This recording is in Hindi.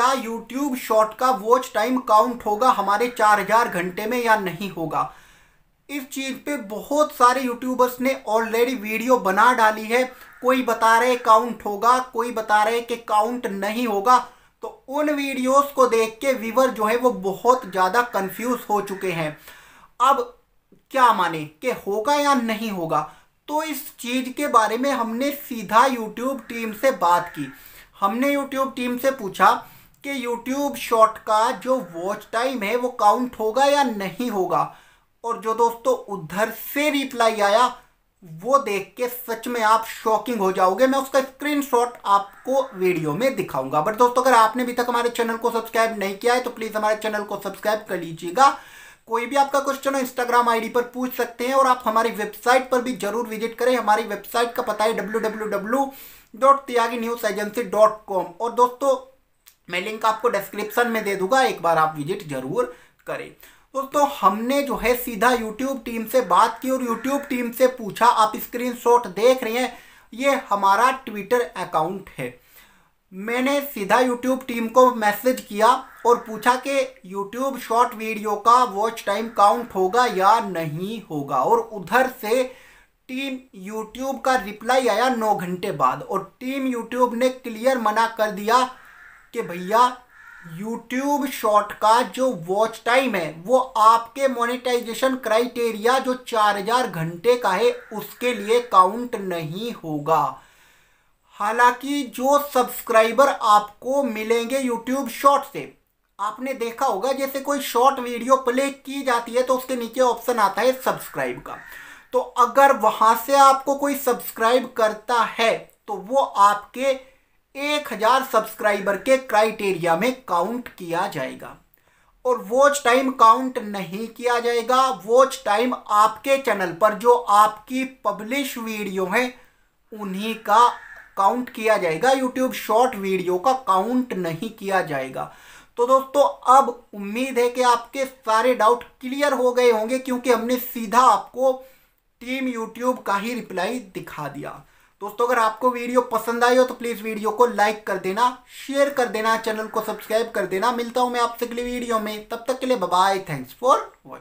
क्या YouTube शॉर्ट का वॉच टाइम काउंट होगा हमारे 4000 घंटे में या नहीं होगा इस चीज़ पे बहुत सारे यूट्यूबर्स ने ऑलरेडी वीडियो बना डाली है कोई बता रहे काउंट होगा कोई बता रहे कि काउंट नहीं होगा तो उन वीडियोस को देख के व्यूवर जो है वो बहुत ज़्यादा कंफ्यूज हो चुके हैं अब क्या माने कि होगा या नहीं होगा तो इस चीज़ के बारे में हमने सीधा यूट्यूब टीम से बात की हमने यूट्यूब टीम से पूछा कि यूट्यूब शॉर्ट का जो वॉच टाइम है वो काउंट होगा या नहीं होगा और जो दोस्तों उधर से रिप्लाई आया वो देख के सच में आप शॉकिंग हो जाओगे मैं उसका स्क्रीनशॉट आपको वीडियो में दिखाऊंगा बट दोस्तों अगर आपने अभी तक हमारे चैनल को सब्सक्राइब नहीं किया है तो प्लीज़ हमारे चैनल को सब्सक्राइब कर लीजिएगा कोई भी आपका क्वेश्चन हो इंस्टाग्राम आईडी पर पूछ सकते हैं और आप हमारी वेबसाइट पर भी जरूर विजिट करें हमारी वेबसाइट का पता है W W W dot Tyagi news agency dot com और दोस्तों मैं लिंक आपको डिस्क्रिप्शन में दे दूंगा एक बार आप विजिट जरूर करें दोस्तों हमने जो है सीधा यूट्यूब टीम से बात की और यूट्यूब टीम से पूछा आप स्क्रीन देख रहे हैं ये हमारा ट्विटर अकाउंट है मैंने सीधा यूट्यूब टीम को मैसेज किया और पूछा कि यूट्यूब शॉर्ट वीडियो का वॉच टाइम काउंट होगा या नहीं होगा और उधर से टीम यूट्यूब का रिप्लाई आया नौ घंटे बाद और टीम यूट्यूब ने क्लियर मना कर दिया कि भैया यूट्यूब शॉर्ट का जो वॉच टाइम है वो आपके मोनेटाइजेशन क्राइटेरिया जो 4000 घंटे का है उसके लिए काउंट नहीं होगा हालांकि जो सब्सक्राइबर आपको मिलेंगे यूट्यूब शॉर्ट से आपने देखा होगा जैसे कोई शॉर्ट वीडियो प्ले की जाती है तो उसके नीचे ऑप्शन आता है सब्सक्राइब का तो अगर वहां से आपको कोई सब्सक्राइब करता है तो वो आपके एक हजार सब्सक्राइबर के क्राइटेरिया में काउंट किया जाएगा और वॉच टाइम काउंट नहीं किया जाएगा वॉच टाइम आपके चैनल पर जो आपकी पब्लिश वीडियो है उन्हीं का काउंट किया जाएगा यूट्यूब शॉर्ट वीडियो का काउंट नहीं किया जाएगा तो दोस्तों अब उम्मीद है कि आपके सारे डाउट क्लियर हो गए होंगे क्योंकि हमने सीधा आपको टीम यूट्यूब का ही रिप्लाई दिखा दिया दोस्तों अगर आपको वीडियो पसंद आई हो तो प्लीज़ वीडियो को लाइक कर देना शेयर कर देना चैनल को सब्सक्राइब कर देना मिलता हूं मैं आपसे अगली वीडियो में तब तक के लिए बाय थैंक्स फॉर वॉचिंग